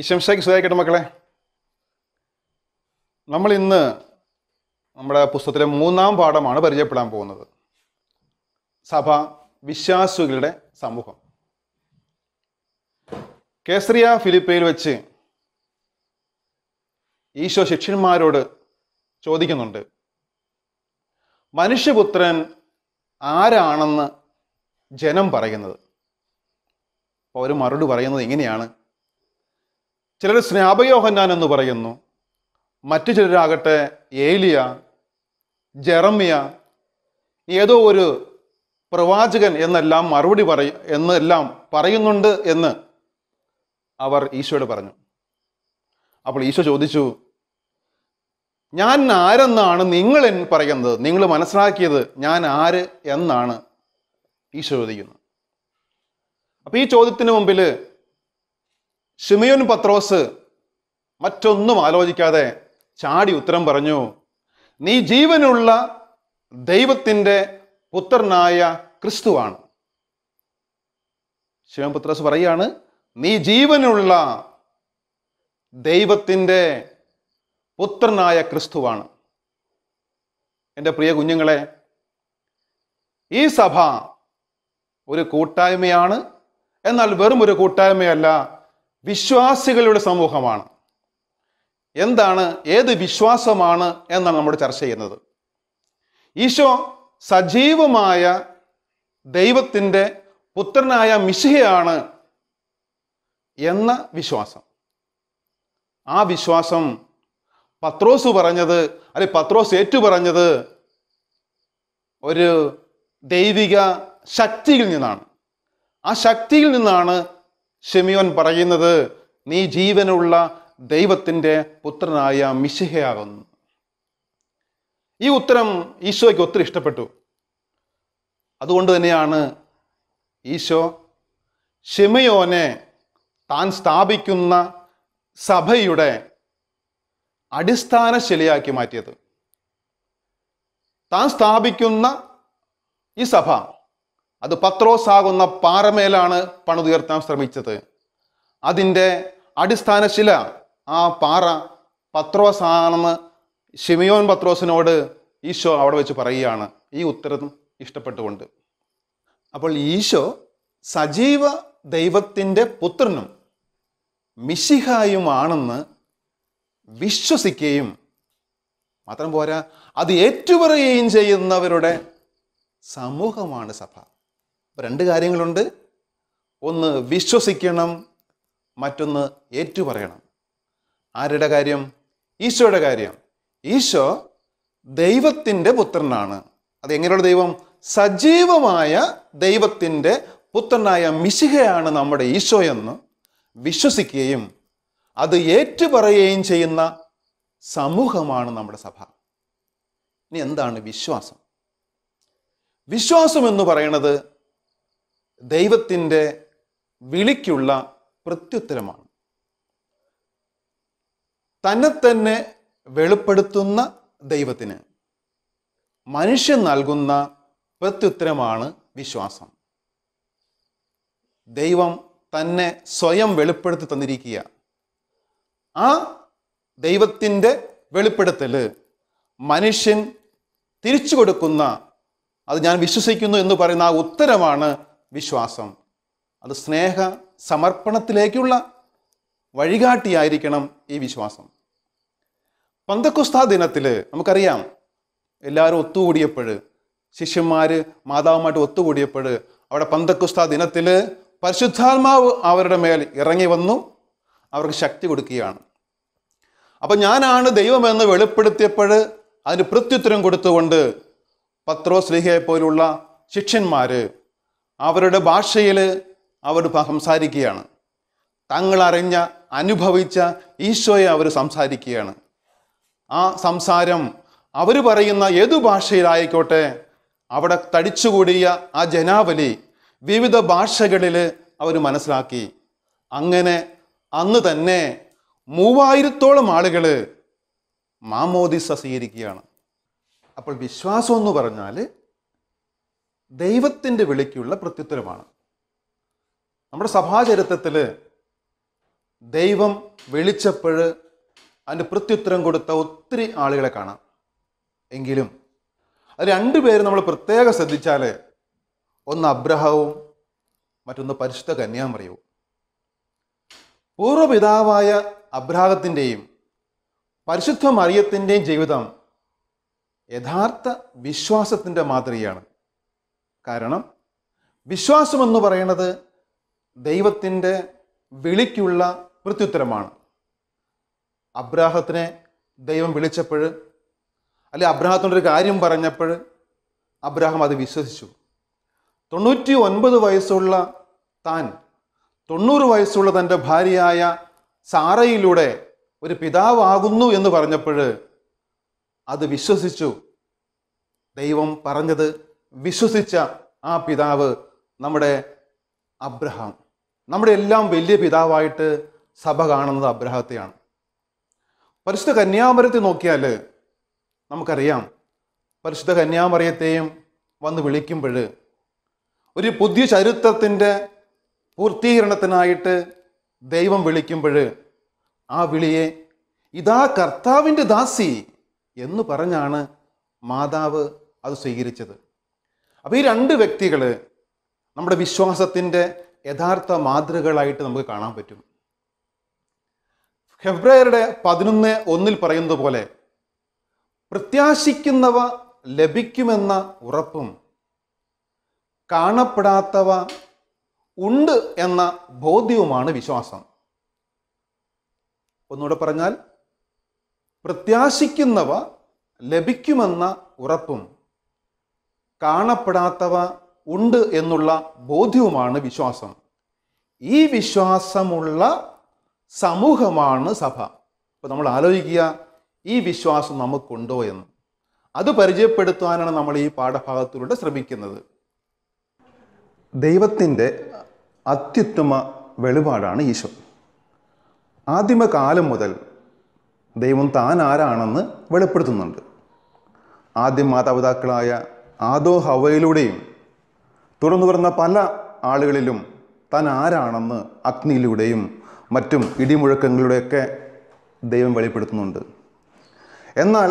ഈശംശയ്ക്ക് സുഖമായിക്കട്ടെ മക്കളെ നമ്മൾ ഇന്ന് നമ്മുടെ പുസ്തകത്തിലെ മൂന്നാം പാഠമാണ് പരിചയപ്പെടാൻ പോകുന്നത് സഭ വിശ്വാസികളുടെ സമൂഹം കേസറിയ ഫിലിപ്പയിൽ വെച്ച് ഈശോ ശിഷ്യന്മാരോട് ചോദിക്കുന്നുണ്ട് മനുഷ്യപുത്രൻ ആരാണെന്ന് ജനം പറയുന്നത് അപ്പോൾ അവർ മറുപടി പറയുന്നത് എങ്ങനെയാണ് ചിലർ സ്നാപയോഹന്നാൻ എന്ന് പറയുന്നു മറ്റു ചിലരാകട്ടെ ഏലിയ ജെറമിയ ഏതോ ഒരു പ്രവാചകൻ എന്നെല്ലാം മറുപടി പറ എന്നെല്ലാം പറയുന്നുണ്ട് എന്ന് അവർ ഈശോയോട് പറഞ്ഞു അപ്പോൾ ഈശോ ചോദിച്ചു ഞാൻ ആരെന്നാണ് നിങ്ങൾ എൻ പറയുന്നത് നിങ്ങൾ മനസ്സിലാക്കിയത് ഞാൻ ആര് എന്നാണ് ഈശോ ചോദിക്കുന്നത് അപ്പോൾ ഈ ചോദ്യത്തിന് മുമ്പിൽ ഷിമയോൻ പത്രോസ് മറ്റൊന്നും ആലോചിക്കാതെ ചാടി ഉത്തരം പറഞ്ഞു നീ ജീവനുള്ള ദൈവത്തിൻ്റെ പുത്രനായ ക്രിസ്തുവാണ് ശിവൻ പത്രോസ് പറയാണ് നീ ജീവനുള്ള ദൈവത്തിൻ്റെ പുത്രനായ ക്രിസ്തുവാണ് എൻ്റെ പ്രിയ കുഞ്ഞുങ്ങളെ ഈ സഭ ഒരു കൂട്ടായ്മയാണ് എന്നാൽ വെറും ഒരു കൂട്ടായ്മയല്ല വിശ്വാസികളുടെ സമൂഹമാണ് എന്താണ് ഏത് വിശ്വാസമാണ് എന്നാണ് നമ്മൾ ചർച്ച ചെയ്യുന്നത് ഈശോ സജീവമായ ദൈവത്തിൻ്റെ പുത്രനായ മിശിഹയാണ് എന്ന വിശ്വാസം ആ വിശ്വാസം പത്രോസ് പറഞ്ഞത് അല്ലെ പത്രോസ് ഏറ്റു പറഞ്ഞത് ഒരു ദൈവിക ശക്തിയിൽ നിന്നാണ് ആ ശക്തിയിൽ നിന്നാണ് ഷെമിയോൻ പറയുന്നത് നീ ജീവനുള്ള ദൈവത്തിൻ്റെ പുത്രനായ മിശിഹയാകുന്നു ഈ ഉത്തരം ഈശോയ്ക്ക് ഒത്തിരി ഇഷ്ടപ്പെട്ടു അതുകൊണ്ട് തന്നെയാണ് ഈശോ ഷെമിയോനെ താൻ സ്ഥാപിക്കുന്ന സഭയുടെ അടിസ്ഥാന ശിലയാക്കി മാറ്റിയത് താൻ സ്ഥാപിക്കുന്ന ഈ സഭ അത് പത്രോസ് ആകുന്ന പാറമേലാണ് പണിതുയർത്താൻ ശ്രമിച്ചത് അതിൻ്റെ അടിസ്ഥാന ശില ആ പാറ പത്രോസ് ആണെന്ന് ഷിമിയോൻ പത്രോസിനോട് ഈശോ അവിടെ വെച്ച് പറയുകയാണ് ഈ ഉത്തരം ഇഷ്ടപ്പെട്ടുകൊണ്ട് അപ്പോൾ ഈശോ സജീവ ദൈവത്തിൻ്റെ പുത്രനും മിശിഹായുമാണെന്ന് വിശ്വസിക്കുകയും മാത്രം പോരാ അത് ഏറ്റുപറയുകയും ചെയ്യുന്നവരുടെ സമൂഹമാണ് സഭ അപ്പോൾ രണ്ട് കാര്യങ്ങളുണ്ട് ഒന്ന് വിശ്വസിക്കണം മറ്റൊന്ന് ഏറ്റുപറയണം ആരുടെ കാര്യം ഈശോയുടെ കാര്യം ഈശോ ദൈവത്തിൻ്റെ പുത്രനാണ് അതെങ്ങനെയുള്ള ദൈവം സജീവമായ ദൈവത്തിൻ്റെ പുത്രനായ മിശിഹയാണ് നമ്മുടെ ഈശോ എന്ന് വിശ്വസിക്കുകയും അത് ഏറ്റുപറയുകയും ചെയ്യുന്ന സമൂഹമാണ് നമ്മുടെ സഭ ഇനി എന്താണ് വിശ്വാസം വിശ്വാസം എന്ന് പറയുന്നത് ദൈവത്തിൻ്റെ വിളിക്കുള്ള പ്രത്യുത്തരമാണ് തന്നെ തന്നെ വെളിപ്പെടുത്തുന്ന ദൈവത്തിന് മനുഷ്യൻ നൽകുന്ന പ്രത്യുത്തരമാണ് വിശ്വാസം ദൈവം തന്നെ സ്വയം വെളിപ്പെടുത്തി തന്നിരിക്കുക ആ ദൈവത്തിൻ്റെ വെളിപ്പെടുത്തൽ മനുഷ്യൻ തിരിച്ചു കൊടുക്കുന്ന അത് ഞാൻ വിശ്വസിക്കുന്നു എന്ന് പറയുന്ന ആ ഉത്തരമാണ് വിശ്വാസം അത് സ്നേഹ സമർപ്പണത്തിലേക്കുള്ള വഴികാട്ടിയായിരിക്കണം ഈ വിശ്വാസം പന്തക്കുസ്ത ദിനത്തിൽ നമുക്കറിയാം എല്ലാവരും ഒത്തുകൂടിയപ്പോൾ ശിഷ്യന്മാർ മാതാവുമായിട്ട് ഒത്തുകൂടിയപ്പോൾ അവിടെ പന്തക്കുസ്ത ദിനത്തിൽ പരിശുദ്ധാത്മാവ് അവരുടെ മേൽ ഇറങ്ങി വന്നു അവർക്ക് ശക്തി കൊടുക്കുകയാണ് അപ്പം ഞാനാണ് ദൈവമെന്ന് വെളിപ്പെടുത്തിയപ്പോൾ അതിന് പ്രത്യുത്തരം കൊടുത്തുകൊണ്ട് പത്രോ സ്ലിഹയെ പോലുള്ള ശിഷ്യന്മാർ അവരുടെ ഭാഷയിൽ അവർ സംസാരിക്കുകയാണ് തങ്ങളറിഞ്ഞ അനുഭവിച്ച ഈശോയെ അവർ സംസാരിക്കുകയാണ് ആ സംസാരം അവർ പറയുന്ന ഏതു ഭാഷയിലായിക്കോട്ടെ അവിടെ തടിച്ചുകൂടിയ ആ ജനാവലി വിവിധ ഭാഷകളിൽ അവർ മനസ്സിലാക്കി അങ്ങനെ അന്ന് തന്നെ മൂവായിരത്തോളം ആളുകൾ മാമോദിസ സ്വീകരിക്കുകയാണ് അപ്പോൾ വിശ്വാസം എന്ന് പറഞ്ഞാൽ ദൈവത്തിൻ്റെ വിളിക്കുള്ള പ്രത്യുത്തരമാണ് നമ്മുടെ സഭാചരിത്രത്തിൽ ദൈവം വിളിച്ചപ്പോൾ അതിൻ്റെ പ്രത്യുത്തരം കൊടുത്ത ഒത്തിരി ആളുകളെ കാണാം എങ്കിലും അത് രണ്ടുപേരും നമ്മൾ പ്രത്യേകം ശ്രദ്ധിച്ചാൽ ഒന്ന് അബ്രഹവും മറ്റൊന്ന് പരിശുദ്ധ കന്യാമറിയവും പൂർവ്വപിതാവായ അബ്രാഹത്തിൻ്റെയും പരിശുദ്ധ മറിയത്തിൻ്റെയും ജീവിതം യഥാർത്ഥ വിശ്വാസത്തിൻ്റെ മാതൃകയാണ് കാരണം വിശ്വാസമെന്ന് പറയുന്നത് ദൈവത്തിൻ്റെ വിളിക്കുള്ള പ്രത്യുത്തരമാണ് അബ്രാഹത്തിനെ ദൈവം വിളിച്ചപ്പോൾ അല്ലെ അബ്രാഹത്തിനൊരു കാര്യം പറഞ്ഞപ്പോൾ അബ്രാഹം അത് വിശ്വസിച്ചു തൊണ്ണൂറ്റി ഒൻപത് വയസ്സുള്ള താൻ തൊണ്ണൂറ് വയസ്സുള്ള തൻ്റെ ഭാര്യയായ സാറയിലൂടെ ഒരു പിതാവാകുന്നു എന്ന് പറഞ്ഞപ്പോൾ അത് വിശ്വസിച്ചു ദൈവം പറഞ്ഞത് വിശ്വസിച്ച ആ പിതാവ് നമ്മുടെ അബ്രഹാം നമ്മുടെ എല്ലാം വലിയ പിതാവായിട്ട് സഭ കാണുന്നത് അബ്രഹത്തെയാണ് പരിശുദ്ധ കന്യാമരത്തെ നോക്കിയാൽ നമുക്കറിയാം പരിശുദ്ധ കന്യാമറിയത്തെയും വന്ന് വിളിക്കുമ്പോൾ ഒരു പുതിയ ചരിത്രത്തിൻ്റെ പൂർത്തീകരണത്തിനായിട്ട് ദൈവം വിളിക്കുമ്പോൾ ആ വിളിയെ ഇതാ കർത്താവിൻ്റെ ദാസി എന്ന് പറഞ്ഞാണ് മാതാവ് അത് സ്വീകരിച്ചത് അപ്പോൾ ഈ രണ്ട് വ്യക്തികൾ നമ്മുടെ വിശ്വാസത്തിൻ്റെ യഥാർത്ഥ മാതൃകളായിട്ട് നമുക്ക് കാണാൻ പറ്റും ഹെബ്രയറുടെ പതിനൊന്ന് ഒന്നിൽ പറയുന്നത് പോലെ പ്രത്യാശിക്കുന്നവ ലഭിക്കുമെന്ന ഉറപ്പും കാണപ്പെടാത്തവ ഉണ്ട് എന്ന ബോധ്യവുമാണ് വിശ്വാസം ഒന്നുകൂടെ പറഞ്ഞാൽ പ്രത്യാശിക്കുന്നവ ലഭിക്കുമെന്ന ഉറപ്പും കാണപ്പെടാത്തവ ഉണ്ട് എന്നുള്ള ബോധ്യവുമാണ് വിശ്വാസം ഈ വിശ്വാസമുള്ള സമൂഹമാണ് സഭ അപ്പോൾ നമ്മൾ ആലോചിക്കുക ഈ വിശ്വാസം നമുക്കുണ്ടോ എന്ന് അത് പരിചയപ്പെടുത്തുവാനാണ് നമ്മൾ ഈ പാഠഭാഗത്തിലൂടെ ശ്രമിക്കുന്നത് ദൈവത്തിൻ്റെ അത്യുത്തമ വെളിപാടാണ് ഈശോ കാലം മുതൽ ദൈവം താൻ ആരാണെന്ന് വെളിപ്പെടുത്തുന്നുണ്ട് ആദ്യം മാതാപിതാക്കളായ ആദോ ഹവയിലൂടെയും തുറന്നു വരുന്ന പല ആളുകളിലും താൻ ആരാണെന്ന് അഗ്നിയിലൂടെയും മറ്റും ഇടിമുഴക്കങ്ങളിലൂടെയൊക്കെ ദൈവം വെളിപ്പെടുത്തുന്നുണ്ട് എന്നാൽ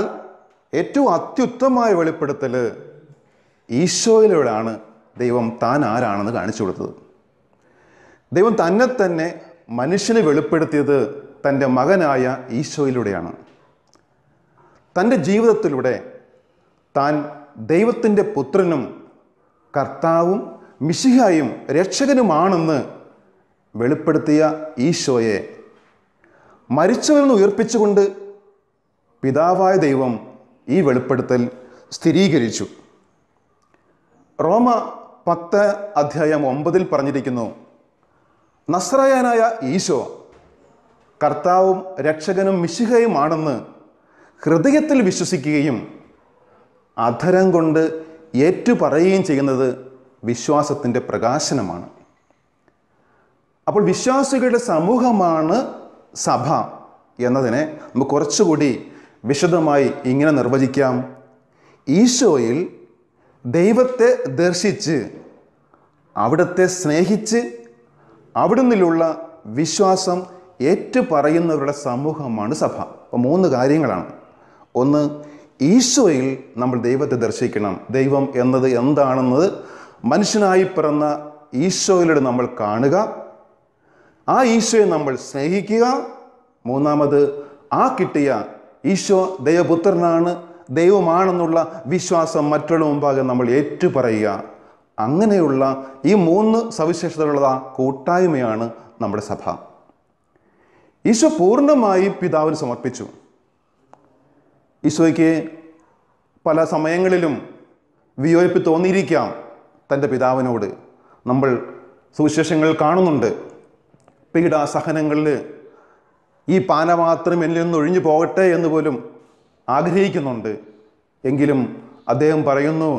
ഏറ്റവും അത്യുത്തമമായ വെളിപ്പെടുത്തൽ ഈശോയിലൂടെയാണ് ദൈവം താൻ ആരാണെന്ന് കാണിച്ചു കൊടുത്തത് ദൈവം തന്നെ തന്നെ മനുഷ്യന് വെളിപ്പെടുത്തിയത് തൻ്റെ മകനായ ഈശോയിലൂടെയാണ് തൻ്റെ ജീവിതത്തിലൂടെ താൻ ദൈവത്തിൻ്റെ പുത്രനും കർത്താവും മിശിഹായും രക്ഷകനുമാണെന്ന് വെളിപ്പെടുത്തിയ ഈശോയെ മരിച്ചവരിൽ നിന്ന് ഉയർപ്പിച്ചുകൊണ്ട് പിതാവായ ദൈവം ഈ വെളിപ്പെടുത്തൽ സ്ഥിരീകരിച്ചു റോമ പത്ത് അധ്യായം ഒമ്പതിൽ പറഞ്ഞിരിക്കുന്നു നസ്രായനായ ഈശോ കർത്താവും രക്ഷകനും മിശിഹയുമാണെന്ന് ഹൃദയത്തിൽ വിശ്വസിക്കുകയും അധരം കൊണ്ട് ഏറ്റുപറയുകയും ചെയ്യുന്നത് വിശ്വാസത്തിൻ്റെ പ്രകാശനമാണ് അപ്പോൾ വിശ്വാസികളുടെ സമൂഹമാണ് സഭ എന്നതിനെ നമുക്ക് കുറച്ചുകൂടി വിശദമായി ഇങ്ങനെ നിർവചിക്കാം ഈശോയിൽ ദൈവത്തെ ദർശിച്ച് അവിടുത്തെ സ്നേഹിച്ച് അവിടുന്നിലുള്ള വിശ്വാസം ഏറ്റുപറയുന്നവരുടെ സമൂഹമാണ് സഭ അപ്പോൾ മൂന്ന് കാര്യങ്ങളാണ് ഒന്ന് ഈശോയിൽ നമ്മൾ ദൈവത്തെ ദർശിക്കണം ദൈവം എന്നത് എന്താണെന്നത് മനുഷ്യനായി പിറന്ന ഈശോയിലൂടെ നമ്മൾ കാണുക ആ ഈശോയെ നമ്മൾ സ്നേഹിക്കുക മൂന്നാമത് ആ കിട്ടിയ ഈശോ ദൈവപുത്രനാണ് ദൈവമാണെന്നുള്ള വിശ്വാസം മറ്റുള്ള മുമ്പാകെ നമ്മൾ ഏറ്റുപറയുക അങ്ങനെയുള്ള ഈ മൂന്ന് സവിശേഷതകളുള്ള കൂട്ടായ്മയാണ് നമ്മുടെ സഭ ഈശോ പൂർണ്ണമായി പിതാവിന് സമർപ്പിച്ചു ഈശോയ്ക്ക് പല സമയങ്ങളിലും വിയോജിപ്പ് തോന്നിയിരിക്കാം തൻ്റെ പിതാവിനോട് നമ്മൾ സുവിശേഷങ്ങൾ കാണുന്നുണ്ട് പീഡാസഹനങ്ങളിൽ ഈ പാനപാത്രം എന്നിൽ നിന്ന് ഒഴിഞ്ഞു പോകട്ടെ എന്ന് പോലും ആഗ്രഹിക്കുന്നുണ്ട് എങ്കിലും അദ്ദേഹം പറയുന്നു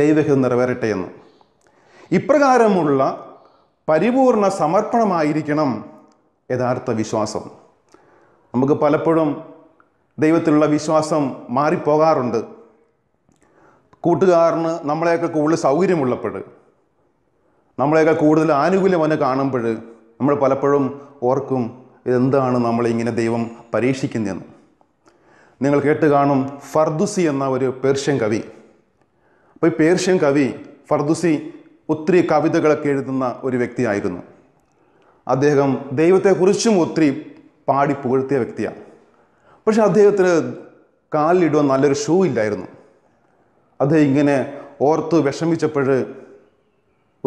ദൈവഹിതം നിറവേറട്ടെ എന്ന് ഇപ്രകാരമുള്ള പരിപൂർണ സമർപ്പണമായിരിക്കണം യഥാർത്ഥ വിശ്വാസം നമുക്ക് പലപ്പോഴും ദൈവത്തിലുള്ള വിശ്വാസം മാറിപ്പോകാറുണ്ട് കൂട്ടുകാരന് നമ്മളെയൊക്കെ കൂടുതൽ സൗകര്യമുള്ളപ്പോൾ നമ്മളെയൊക്കെ കൂടുതൽ ആനുകൂല്യം അവനെ കാണുമ്പോൾ നമ്മൾ പലപ്പോഴും ഓർക്കും ഇതെന്താണ് നമ്മളിങ്ങനെ ദൈവം പരീക്ഷിക്കുന്നതെന്ന് നിങ്ങൾ കേട്ട് കാണും ഫർദുസി എന്ന ഒരു പേർഷ്യൻ കവി അപ്പോൾ ഈ പേർഷ്യൻ കവി ഫർദുസി ഒത്തിരി കവിതകളൊക്കെ എഴുതുന്ന ഒരു വ്യക്തിയായിരുന്നു അദ്ദേഹം ദൈവത്തെക്കുറിച്ചും ഒത്തിരി പാടി പുകഴ്ത്തിയ വ്യക്തിയാണ് പക്ഷെ അദ്ദേഹത്തിന് കാലിലിടുവാൻ നല്ലൊരു ഷൂ ഇല്ലായിരുന്നു അദ്ദേഹം ഇങ്ങനെ ഓർത്ത് വിഷമിച്ചപ്പോൾ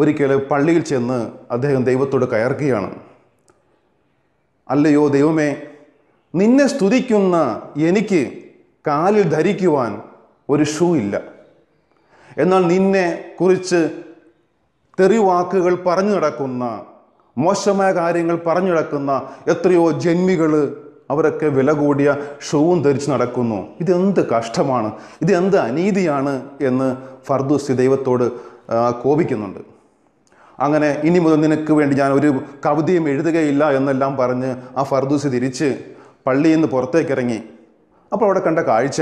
ഒരിക്കൽ പള്ളിയിൽ ചെന്ന് അദ്ദേഹം ദൈവത്തോട് കയർക്കുകയാണ് അല്ലയോ ദൈവമേ നിന്നെ സ്തുതിക്കുന്ന എനിക്ക് കാലിൽ ധരിക്കുവാൻ ഒരു ഷൂ ഇല്ല എന്നാൽ നിന്നെ കുറിച്ച് തെറിവാക്കുകൾ പറഞ്ഞു നടക്കുന്ന മോശമായ കാര്യങ്ങൾ പറഞ്ഞു നടക്കുന്ന എത്രയോ ജന്മികൾ അവരൊക്കെ വില കൂടിയ ഷൂവും ധരിച്ച് നടക്കുന്നു ഇതെന്ത് കഷ്ടമാണ് ഇത് എന്ത് അനീതിയാണ് എന്ന് ഫർദൂസി ദൈവത്തോട് കോപിക്കുന്നുണ്ട് അങ്ങനെ ഇനി മുതൽ നിനക്ക് വേണ്ടി ഞാൻ ഒരു കവിതയും എഴുതുകയില്ല എന്നെല്ലാം പറഞ്ഞ് ആ ഫർദൂസി തിരിച്ച് പള്ളിയിൽ നിന്ന് പുറത്തേക്കിറങ്ങി അപ്പോൾ അവിടെ കണ്ട കാഴ്ച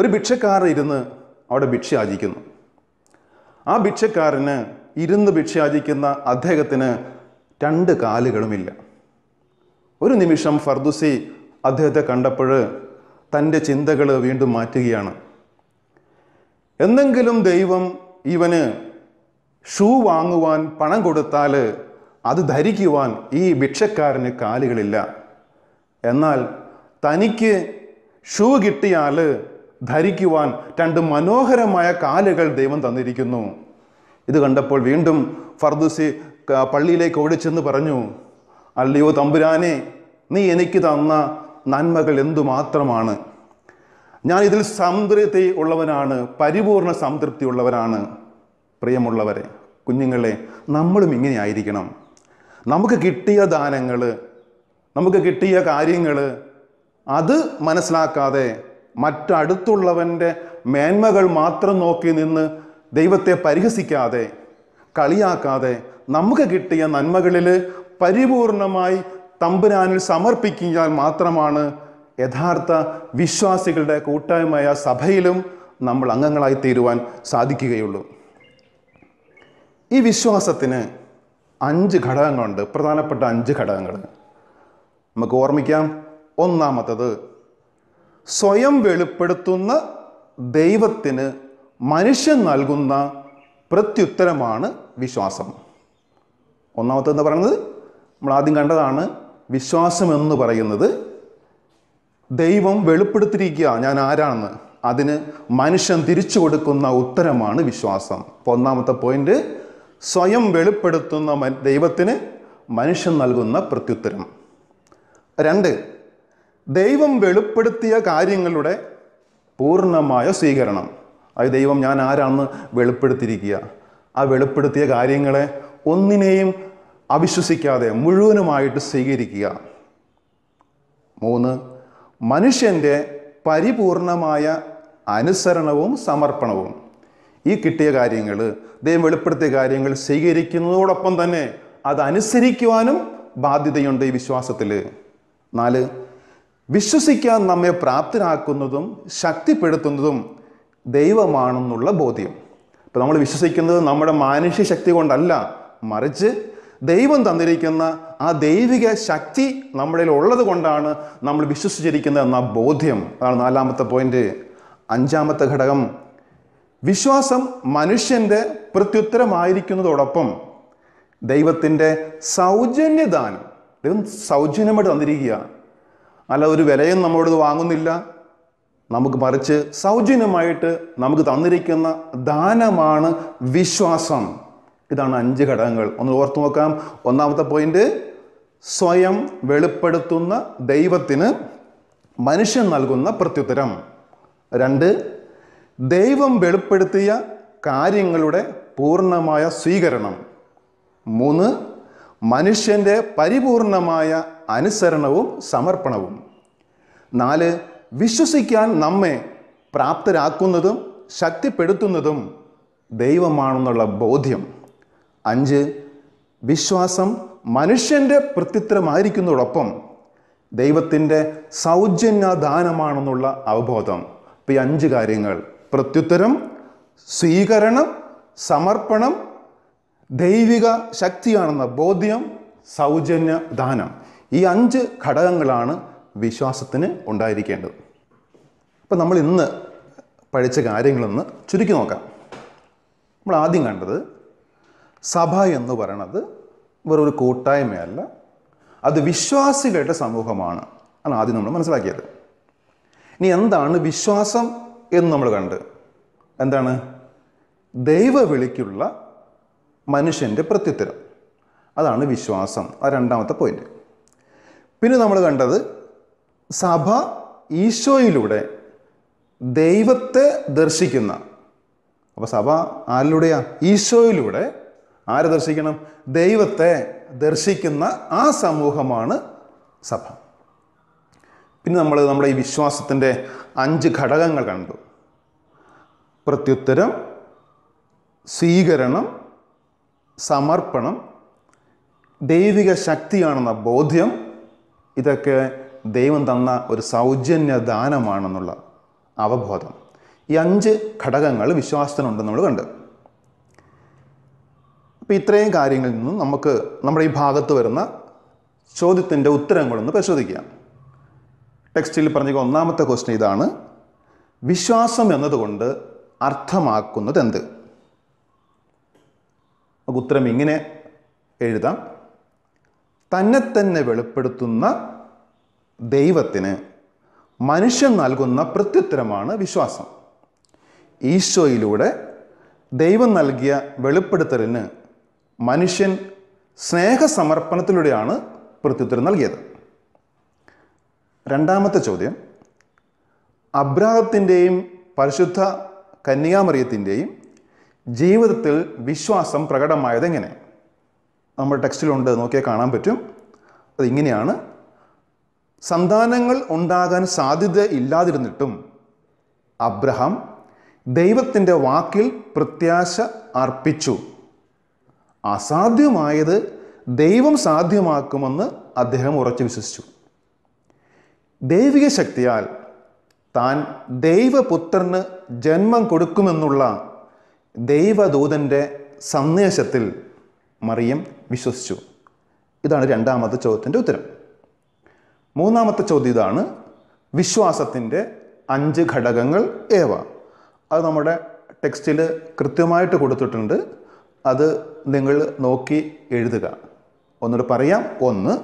ഒരു ഭിക്ഷക്കാരൻ ഇരുന്ന് അവിടെ ഭിക്ഷ ആചിക്കുന്നു ആ ഭിക്ഷക്കാരന് ഇരുന്ന് ഭിക്ഷ അദ്ദേഹത്തിന് രണ്ട് കാലുകളുമില്ല ഒരു നിമിഷം ഫർദുസി അദ്ദേഹത്തെ കണ്ടപ്പോൾ തൻ്റെ ചിന്തകൾ വീണ്ടും മാറ്റുകയാണ് എന്തെങ്കിലും ദൈവം ഇവന് ഷൂ വാങ്ങുവാൻ പണം കൊടുത്താൽ അത് ധരിക്കുവാൻ ഈ ഭിക്ഷക്കാരന് കാലുകളില്ല എന്നാൽ തനിക്ക് ഷൂ കിട്ടിയാൽ ധരിക്കുവാൻ രണ്ട് മനോഹരമായ കാലുകൾ ദൈവം തന്നിരിക്കുന്നു ഇത് കണ്ടപ്പോൾ വീണ്ടും ഫർദുസി പള്ളിയിലേക്ക് ഓടിച്ചെന്ന് പറഞ്ഞു അല്ലയോ തമ്പുരാനെ നീ എനിക്ക് തന്ന നന്മകൾ എന്തുമാത്രമാണ് ഞാൻ ഇതിൽ സംതൃപ്തി ഉള്ളവനാണ് പരിപൂർണ സംതൃപ്തി ഉള്ളവരാണ് പ്രിയമുള്ളവരെ കുഞ്ഞുങ്ങളെ നമ്മളും ഇങ്ങനെ ആയിരിക്കണം നമുക്ക് കിട്ടിയ ദാനങ്ങൾ നമുക്ക് കിട്ടിയ കാര്യങ്ങൾ അത് മനസ്സിലാക്കാതെ മറ്റടുത്തുള്ളവൻ്റെ മേന്മകൾ മാത്രം നോക്കി നിന്ന് ദൈവത്തെ പരിഹസിക്കാതെ കളിയാക്കാതെ നമുക്ക് കിട്ടിയ നന്മകളിൽ പരിപൂർണമായി തമ്പുരാനിൽ സമർപ്പിക്കാൻ മാത്രമാണ് യഥാർത്ഥ വിശ്വാസികളുടെ കൂട്ടായ്മയായ സഭയിലും നമ്മൾ അംഗങ്ങളായി തീരുവാൻ സാധിക്കുകയുള്ളൂ ഈ വിശ്വാസത്തിന് അഞ്ച് ഘടകങ്ങളുണ്ട് പ്രധാനപ്പെട്ട അഞ്ച് ഘടകങ്ങൾ നമുക്ക് ഓർമ്മിക്കാം ഒന്നാമത്തത് സ്വയം വെളിപ്പെടുത്തുന്ന ദൈവത്തിന് മനുഷ്യൻ നൽകുന്ന പ്രത്യുത്തരമാണ് വിശ്വാസം ഒന്നാമത്തെന്ന് പറയുന്നത് നമ്മൾ ആദ്യം കണ്ടതാണ് വിശ്വാസം എന്ന് പറയുന്നത് ദൈവം വെളിപ്പെടുത്തിയിരിക്കുക ഞാൻ ആരാണെന്ന് അതിന് മനുഷ്യൻ തിരിച്ചു കൊടുക്കുന്ന ഉത്തരമാണ് വിശ്വാസം അപ്പോൾ ഒന്നാമത്തെ പോയിന്റ് സ്വയം വെളിപ്പെടുത്തുന്ന ദൈവത്തിന് മനുഷ്യൻ നൽകുന്ന പ്രത്യുത്തരം രണ്ട് ദൈവം വെളിപ്പെടുത്തിയ കാര്യങ്ങളുടെ പൂർണ്ണമായ സ്വീകരണം അത് ദൈവം ഞാൻ ആരാണെന്ന് വെളിപ്പെടുത്തിയിരിക്കുക ആ വെളിപ്പെടുത്തിയ കാര്യങ്ങളെ ഒന്നിനെയും അവിശ്വസിക്കാതെ മുഴുവനുമായിട്ട് സ്വീകരിക്കുക മൂന്ന് മനുഷ്യൻ്റെ പരിപൂർണമായ അനുസരണവും സമർപ്പണവും ഈ കിട്ടിയ കാര്യങ്ങൾ ദൈവം വെളിപ്പെടുത്തിയ കാര്യങ്ങൾ സ്വീകരിക്കുന്നതോടൊപ്പം തന്നെ അത് അനുസരിക്കുവാനും ബാധ്യതയുണ്ട് ഈ വിശ്വാസത്തിൽ നാല് വിശ്വസിക്കാൻ നമ്മെ പ്രാപ്തരാക്കുന്നതും ശക്തിപ്പെടുത്തുന്നതും ദൈവമാണെന്നുള്ള ബോധ്യം അപ്പോൾ നമ്മൾ വിശ്വസിക്കുന്നത് നമ്മുടെ മാനുഷ്യ ശക്തി കൊണ്ടല്ല മറിച്ച് ദൈവം തന്നിരിക്കുന്ന ആ ദൈവിക ശക്തി നമ്മളിൽ ഉള്ളത് കൊണ്ടാണ് നമ്മൾ വിശ്വസിച്ചിരിക്കുന്നത് എന്ന ബോധ്യം അതാണ് നാലാമത്തെ പോയിന്റ് അഞ്ചാമത്തെ ഘടകം വിശ്വാസം മനുഷ്യൻ്റെ പ്രത്യുത്തരമായിരിക്കുന്നതോടൊപ്പം ദൈവത്തിൻ്റെ സൗജന്യദാനം ദൈവം സൗജന്യമായിട്ട് തന്നിരിക്കുക അല്ല ഒരു വിലയും നമ്മളോട് വാങ്ങുന്നില്ല നമുക്ക് മറിച്ച് സൗജന്യമായിട്ട് നമുക്ക് തന്നിരിക്കുന്ന ദാനമാണ് വിശ്വാസം ഇതാണ് അഞ്ച് ഘടകങ്ങൾ ഒന്ന് ഓർത്തു നോക്കാം ഒന്നാമത്തെ പോയിന്റ് സ്വയം വെളിപ്പെടുത്തുന്ന ദൈവത്തിന് മനുഷ്യൻ നൽകുന്ന പ്രത്യുത്തരം രണ്ട് ദൈവം വെളിപ്പെടുത്തിയ കാര്യങ്ങളുടെ പൂർണ്ണമായ സ്വീകരണം മൂന്ന് മനുഷ്യൻ്റെ പരിപൂർണമായ അനുസരണവും സമർപ്പണവും നാല് വിശ്വസിക്കാൻ നമ്മെ പ്രാപ്തരാക്കുന്നതും ശക്തിപ്പെടുത്തുന്നതും ദൈവമാണെന്നുള്ള ബോധ്യം അഞ്ച് വിശ്വാസം മനുഷ്യൻ്റെ പ്രത്യുത്തരമായിരിക്കുന്നതോടൊപ്പം ദൈവത്തിൻ്റെ സൗജന്യദാനമാണെന്നുള്ള അവബോധം ഇപ്പം ഈ അഞ്ച് കാര്യങ്ങൾ പ്രത്യുത്തരം സ്വീകരണം സമർപ്പണം ദൈവിക ശക്തിയാണെന്ന ബോധ്യം സൗജന്യ ദാനം ഈ അഞ്ച് ഘടകങ്ങളാണ് വിശ്വാസത്തിന് ഉണ്ടായിരിക്കേണ്ടത് അപ്പം നമ്മൾ ഇന്ന് പഠിച്ച കാര്യങ്ങളൊന്ന് ചുരുക്കി നോക്കാം നമ്മൾ ആദ്യം കണ്ടത് സഭ എന്ന് പറയണത് വെറൊരു കൂട്ടായ്മയല്ല അത് വിശ്വാസികളുടെ സമൂഹമാണ് ആണ് ആദ്യം നമ്മൾ മനസ്സിലാക്കിയത് ഇനി എന്താണ് വിശ്വാസം എന്ന് നമ്മൾ കണ്ട് എന്താണ് ദൈവവിളിക്കുള്ള മനുഷ്യൻ്റെ പ്രത്യുത്തരം അതാണ് വിശ്വാസം ആ രണ്ടാമത്തെ പോയിന്റ് പിന്നെ നമ്മൾ കണ്ടത് സഭ ഈശോയിലൂടെ ദൈവത്തെ ദർശിക്കുന്ന അപ്പോൾ സഭ ആരിലൂടെയാണ് ഈശോയിലൂടെ ആരെ ദർശിക്കണം ദൈവത്തെ ദർശിക്കുന്ന ആ സമൂഹമാണ് സഭ പിന്നെ നമ്മൾ നമ്മുടെ ഈ വിശ്വാസത്തിൻ്റെ അഞ്ച് ഘടകങ്ങൾ കണ്ടു പ്രത്യുത്തരം സ്വീകരണം സമർപ്പണം ദൈവിക ശക്തിയാണെന്ന ബോധ്യം ഇതൊക്കെ ദൈവം തന്ന ഒരു സൗജന്യ ദാനമാണെന്നുള്ള അവബോധം ഈ അഞ്ച് ഘടകങ്ങൾ വിശ്വാസത്തിനുണ്ടെന്ന് നമ്മൾ കണ്ടു അപ്പോൾ ഇത്രയും കാര്യങ്ങളിൽ നിന്നും നമുക്ക് നമ്മുടെ ഈ ഭാഗത്ത് വരുന്ന ചോദ്യത്തിൻ്റെ ഉത്തരങ്ങളൊന്ന് പരിശോധിക്കാം ടെക്സ്റ്റിൽ പറഞ്ഞ ഒന്നാമത്തെ ക്വസ്റ്റ്യൻ ഇതാണ് വിശ്വാസം എന്നതുകൊണ്ട് അർത്ഥമാക്കുന്നത് എന്ത് നമുക്ക് ഉത്തരം ഇങ്ങനെ എഴുതാം തന്നെ തന്നെ വെളിപ്പെടുത്തുന്ന ദൈവത്തിന് മനുഷ്യൻ നൽകുന്ന പ്രത്യുത്തരമാണ് വിശ്വാസം ഈശോയിലൂടെ ദൈവം നൽകിയ വെളിപ്പെടുത്തലിന് മനുഷ്യൻ സ്നേഹസമർപ്പണത്തിലൂടെയാണ് പ്രത്യുത്തരം നൽകിയത് രണ്ടാമത്തെ ചോദ്യം അബ്രാഹത്തിൻ്റെയും പരിശുദ്ധ കന്യാമറിയത്തിൻ്റെയും ജീവിതത്തിൽ വിശ്വാസം പ്രകടമായത് എങ്ങനെ ടെക്സ്റ്റിലുണ്ട് നോക്കിയാൽ കാണാൻ പറ്റും അതിങ്ങനെയാണ് സന്താനങ്ങൾ ഉണ്ടാകാൻ സാധ്യത ഇല്ലാതിരുന്നിട്ടും അബ്രഹാം ദൈവത്തിൻ്റെ വാക്കിൽ പ്രത്യാശ അർപ്പിച്ചു അസാധ്യമായത് ദൈവം സാധ്യമാക്കുമെന്ന് അദ്ദേഹം ഉറച്ചു വിശ്വസിച്ചു ദൈവിക ശക്തിയാൽ താൻ ദൈവപുത്രന് ജന്മം കൊടുക്കുമെന്നുള്ള ദൈവദൂതൻ്റെ സന്ദേശത്തിൽ മറിയം വിശ്വസിച്ചു ഇതാണ് രണ്ടാമത്തെ ചോദ്യത്തിൻ്റെ ഉത്തരം മൂന്നാമത്തെ ചോദ്യം ഇതാണ് വിശ്വാസത്തിൻ്റെ അഞ്ച് ഘടകങ്ങൾ ഏവ അത് നമ്മുടെ ടെക്സ്റ്റിൽ കൃത്യമായിട്ട് കൊടുത്തിട്ടുണ്ട് അത് നിങ്ങൾ നോക്കി എഴുതുക ഒന്നുകൂടെ പറയാം ഒന്ന്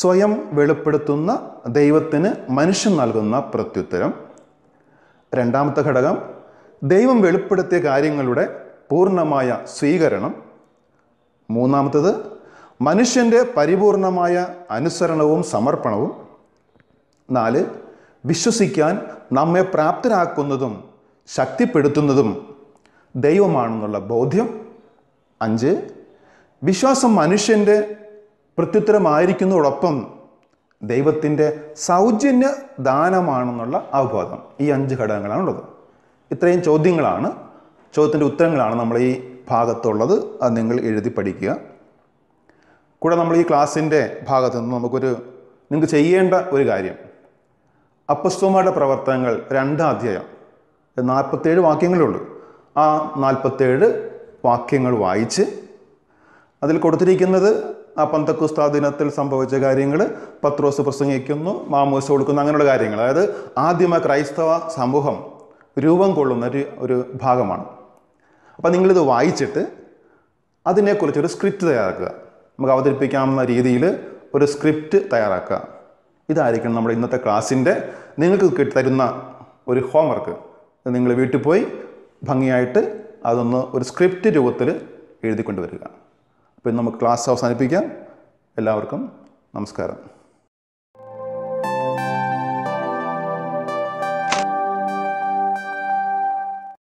സ്വയം വെളിപ്പെടുത്തുന്ന ദൈവത്തിന് മനുഷ്യൻ നൽകുന്ന പ്രത്യുത്തരം രണ്ടാമത്തെ ഘടകം ദൈവം വെളിപ്പെടുത്തിയ കാര്യങ്ങളുടെ പൂർണ്ണമായ സ്വീകരണം മൂന്നാമത്തത് മനുഷ്യൻ്റെ പരിപൂർണമായ അനുസരണവും സമർപ്പണവും നാല് വിശ്വസിക്കാൻ നമ്മെ പ്രാപ്തരാക്കുന്നതും ശക്തിപ്പെടുത്തുന്നതും ദൈവമാണെന്നുള്ള ബോധ്യം അഞ്ച് വിശ്വാസം മനുഷ്യൻ്റെ പ്രത്യുത്തരമായിരിക്കുന്നതോടൊപ്പം ദൈവത്തിൻ്റെ സൗജന്യ ദാനമാണെന്നുള്ള അവബോധം ഈ അഞ്ച് ഘടകങ്ങളാണ് ഉള്ളത് ഇത്രയും ചോദ്യങ്ങളാണ് ചോദ്യത്തിൻ്റെ ഉത്തരങ്ങളാണ് നമ്മൾ ഈ ഭാഗത്തുള്ളത് അത് നിങ്ങൾ എഴുതി പഠിക്കുക കൂടെ നമ്മൾ ഈ ക്ലാസ്സിൻ്റെ ഭാഗത്ത് നിന്ന് നമുക്കൊരു നിങ്ങൾക്ക് ചെയ്യേണ്ട ഒരു കാര്യം അപ്പസ്തുമാരുടെ പ്രവർത്തനങ്ങൾ രണ്ടാം അധ്യായം നാൽപ്പത്തേഴ് വാക്യങ്ങളേ ഉള്ളൂ ആ നാൽപ്പത്തേഴ് വാക്യങ്ങൾ വായിച്ച് അതിൽ കൊടുത്തിരിക്കുന്നത് ആ പന്തക്കുസ്താ ദിനത്തിൽ സംഭവിച്ച കാര്യങ്ങൾ പത്രോസ് പ്രസംഗിക്കുന്നു മാമോസ് കൊടുക്കുന്നു അങ്ങനെയുള്ള കാര്യങ്ങൾ അതായത് ആദ്യമ ക്രൈസ്തവ സമൂഹം രൂപം കൊള്ളുന്ന ഒരു ഒരു ഭാഗമാണ് അപ്പോൾ നിങ്ങളിത് വായിച്ചിട്ട് അതിനെക്കുറിച്ചൊരു സ്ക്രിപ്റ്റ് തയ്യാറാക്കുക നമുക്ക് അവതരിപ്പിക്കാവുന്ന രീതിയിൽ ഒരു സ്ക്രിപ്റ്റ് തയ്യാറാക്കുക ഇതായിരിക്കണം നമ്മുടെ ഇന്നത്തെ ക്ലാസ്സിൻ്റെ നിങ്ങൾക്ക് തരുന്ന ഒരു ഹോംവർക്ക് നിങ്ങൾ വീട്ടിൽ പോയി ഭംഗിയായിട്ട് അതൊന്ന് ഒരു സ്ക്രിപ്റ്റ് രൂപത്തിൽ എഴുതിക്കൊണ്ട് വരിക അപ്പോൾ നമുക്ക് ക്ലാസ് അവസാനിപ്പിക്കാം എല്ലാവർക്കും നമസ്കാരം